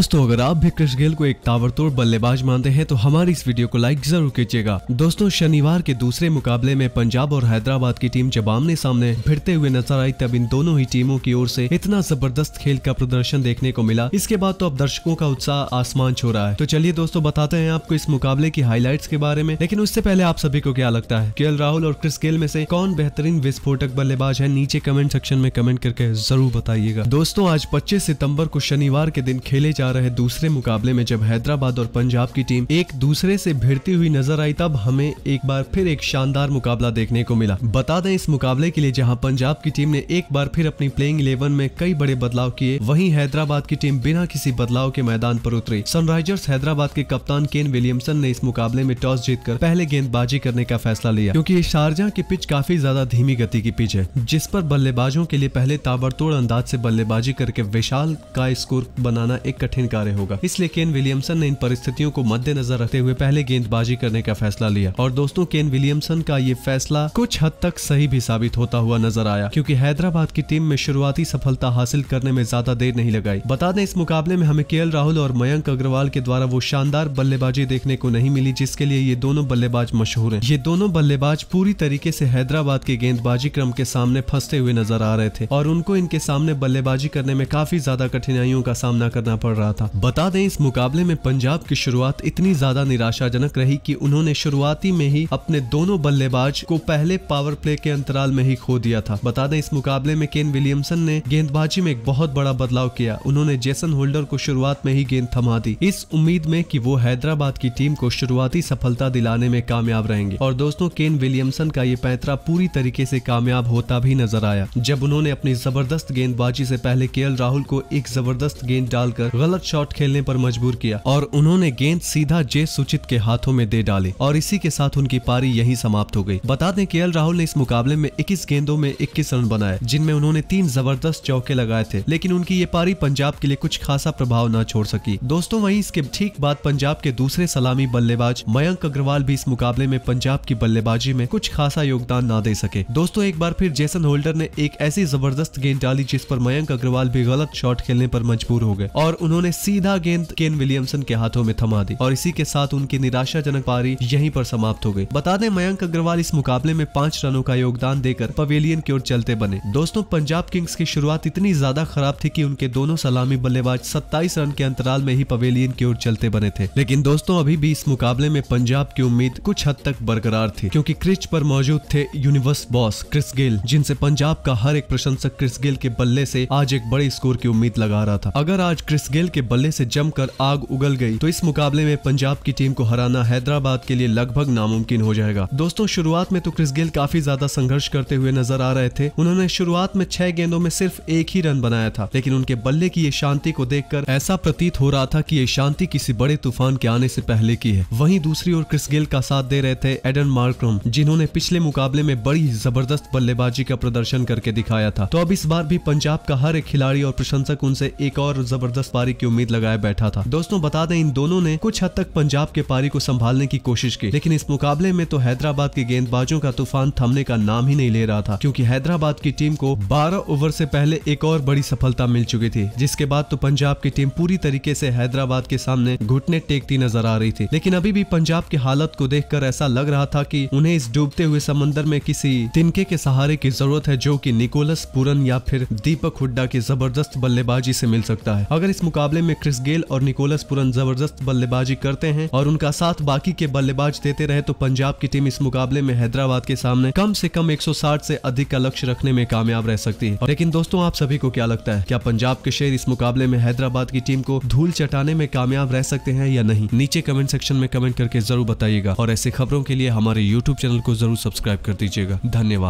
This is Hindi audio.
दोस्तों अगर आप भी क्रिस गेल को एक ताबड़तोड़ बल्लेबाज मानते हैं तो हमारी इस वीडियो को लाइक जरूर कीजिएगा दोस्तों शनिवार के दूसरे मुकाबले में पंजाब और हैदराबाद की टीम जब आमने सामने भिड़ते हुए नजर आई तब इन दोनों ही टीमों की ओर से इतना जबरदस्त खेल का प्रदर्शन देखने को मिला इसके बाद तो अब दर्शकों का उत्साह आसमान छो रहा है तो चलिए दोस्तों बताते हैं आपको इस मुकाबले की हाईलाइट के बारे में लेकिन उससे पहले आप सभी को क्या लगता है के राहुल और क्रिस गेल में से कौन बेहतरीन विस्फोटक बल्लेबाज है नीचे कमेंट सेक्शन में कमेंट करके जरूर बताइएगा दोस्तों आज पच्चीस सितम्बर को शनिवार के दिन खेले जा जा रहे दूसरे मुकाबले में जब हैदराबाद और पंजाब की टीम एक दूसरे से भिड़ती हुई नजर आई तब हमें एक बार फिर एक शानदार मुकाबला देखने को मिला बता दें इस मुकाबले के लिए जहां पंजाब की टीम ने एक बार फिर अपनी प्लेइंग इलेवन में कई बड़े बदलाव किए वही हैदराबाद की टीम बिना किसी बदलाव के मैदान आरोप उतरी सनराइजर्स हैदराबाद के कप्तान केन विलियमसन ने इस मुकाबले में टॉस जीत पहले गेंदबाजी करने का फैसला लिया क्यूँकी शारजा की पिच काफी ज्यादा धीमी गति की पिच है जिस पर बल्लेबाजों के लिए पहले ताबड़तोड़ अंदाज ऐसी बल्लेबाजी करके विशाल का स्कोर बनाना एक कठिन कठिन कार्य होगा इसलिए केन विलियमसन ने इन परिस्थितियों को मद्देनजर रखते हुए पहले गेंदबाजी करने का फैसला लिया और दोस्तों केन विलियमसन का ये फैसला कुछ हद तक सही भी साबित होता हुआ नजर आया क्योंकि हैदराबाद की टीम में शुरुआती सफलता हासिल करने में ज्यादा देर नहीं लगाई बता दें इस मुकाबले में हमें के राहुल और मयंक अग्रवाल के द्वारा वो शानदार बल्लेबाजी देखने को नहीं मिली जिसके लिए ये दोनों बल्लेबाज मशहूर है ये दोनों बल्लेबाज पूरी तरीके से हैदराबाद के गेंदबाजी क्रम के सामने फंसते हुए नजर आ रहे थे और उनको इनके सामने बल्लेबाजी करने में काफी ज्यादा कठिनाइयों का सामना करना पड़ रहा रहा था बता दें इस मुकाबले में पंजाब की शुरुआत इतनी ज्यादा निराशाजनक रही कि उन्होंने शुरुआती में ही अपने दोनों बल्लेबाज को पहले पावर प्ले के अंतराल में ही खो दिया था बता दें इस मुकाबले में केन विलियमसन ने गेंदबाजी में एक बहुत बड़ा बदलाव किया उन्होंने जेसन होल्डर को शुरुआत में ही गेंद थमा दी इस उम्मीद में की वो हैदराबाद की टीम को शुरुआती सफलता दिलाने में कामयाब रहेंगे और दोस्तों केन विलियमसन का ये पैतरा पूरी तरीके से कामयाब होता भी नजर आया जब उन्होंने अपनी जबरदस्त गेंदबाजी से पहले के राहुल को एक जबरदस्त गेंद डालकर गलत गलत शॉट खेलने पर मजबूर किया और उन्होंने गेंद सीधा जय सुचित के हाथों में दे डाली और इसी के साथ उनकी पारी यही समाप्त हो गयी बता दें के राहुल ने इस मुकाबले में इक्कीस गेंदों में इक्कीस रन बनाए जिनमें उन्होंने तीन जबरदस्त चौके लगाए थे लेकिन उनकी ये पारी पंजाब के लिए कुछ खासा प्रभाव न छोड़ सकी दोस्तों वही इसके ठीक बाद पंजाब के दूसरे सलामी बल्लेबाज मयंक अग्रवाल भी इस मुकाबले में पंजाब की बल्लेबाजी में कुछ खासा योगदान ना दे सके दोस्तों एक बार फिर जेसन होल्डर ने एक ऐसी जबरदस्त गेंद डाली जिस पर मयंक अग्रवाल भी गलत शॉट खेलने पर मजबूर हो गए और उन्होंने उन्होंने सीधा गेंद केन विलियमसन के हाथों में थमा दी और इसी के साथ उनकी निराशाजनक पारी यहीं पर समाप्त हो गई बता दें मयंक अग्रवाल इस मुकाबले में पांच रनों का योगदान देकर पवेलियन की ओर चलते बने दोस्तों पंजाब किंग्स की शुरुआत इतनी ज्यादा खराब थी की उनके दोनों सलामी बल्लेबाज सत्ताईस रन के अंतराल में ही पवेलियन की ओर चलते बने थे लेकिन दोस्तों अभी भी इस मुकाबले में पंजाब की उम्मीद कुछ हद तक बरकरार थी क्योंकि क्रिच पर मौजूद थे यूनिवर्स बॉस क्रिस गेल जिनसे पंजाब का हर एक प्रशंसक क्रिस गेल के बल्ले से आज एक बड़े स्कोर की उम्मीद लगा रहा था अगर आज क्रिस गेल के बल्ले से जमकर आग उगल गई तो इस मुकाबले में पंजाब की टीम को हराना हैदराबाद के लिए लगभग नामुमकिन हो जाएगा दोस्तों शुरुआत में तो क्रिस गेल काफी ज्यादा संघर्ष करते हुए नजर आ रहे थे उन्होंने शुरुआत में छह गेंदों में सिर्फ एक ही रन बनाया था लेकिन उनके बल्ले की ये शांति को देख ऐसा प्रतीत हो रहा था की ये शांति किसी बड़े तूफान के आने ऐसी पहले की है वही दूसरी ओर क्रिस गेल का साथ दे रहे थे एडन मार्क्रम जिन्होंने पिछले मुकाबले में बड़ी जबरदस्त बल्लेबाजी का प्रदर्शन करके दिखाया था तो अब इस बार भी पंजाब का हर एक खिलाड़ी और प्रशंसक उनसे एक और जबरदस्त पारी की उम्मीद लगाए बैठा था दोस्तों बता दें इन दोनों ने कुछ हद तक पंजाब के पारी को संभालने की कोशिश की लेकिन इस मुकाबले में तो हैदराबाद के गेंदबाजों का तूफान थमने का नाम ही नहीं ले रहा था क्यूँकी हैदराबाद की टीम को बारह ओवर ऐसी पहले एक और बड़ी सफलता मिल चुकी थी जिसके बाद तो पंजाब की टीम पूरी तरीके ऐसी हैदराबाद के सामने घुटने टेकती नजर आ रही थी लेकिन अभी भी पंजाब की हालत को देख ऐसा लग रहा था की उन्हें इस डूबते हुए समंदर में किसी तिनके के सहारे की जरूरत है जो कि निकोलस पूरन या फिर दीपक हुड्डा की जबरदस्त बल्लेबाजी से मिल सकता है अगर इस मुकाबले मुकाबले में क्रिस गेल और निकोलस पुरन जबरदस्त बल्लेबाजी करते हैं और उनका साथ बाकी के बल्लेबाज देते रहे तो पंजाब की टीम इस मुकाबले में हैदराबाद के सामने कम से कम 160 से अधिक का लक्ष्य रखने में कामयाब रह सकती है लेकिन दोस्तों आप सभी को क्या लगता है क्या पंजाब के शेर इस मुकाबले में हैदराबाद की टीम को धूल चटाने में कामयाब रह सकते हैं या नहीं नीचे कमेंट सेक्शन में कमेंट करके जरूर बताइएगा और ऐसी खबरों के लिए हमारे यूट्यूब चैनल को जरूर सब्सक्राइब कर दीजिएगा धन्यवाद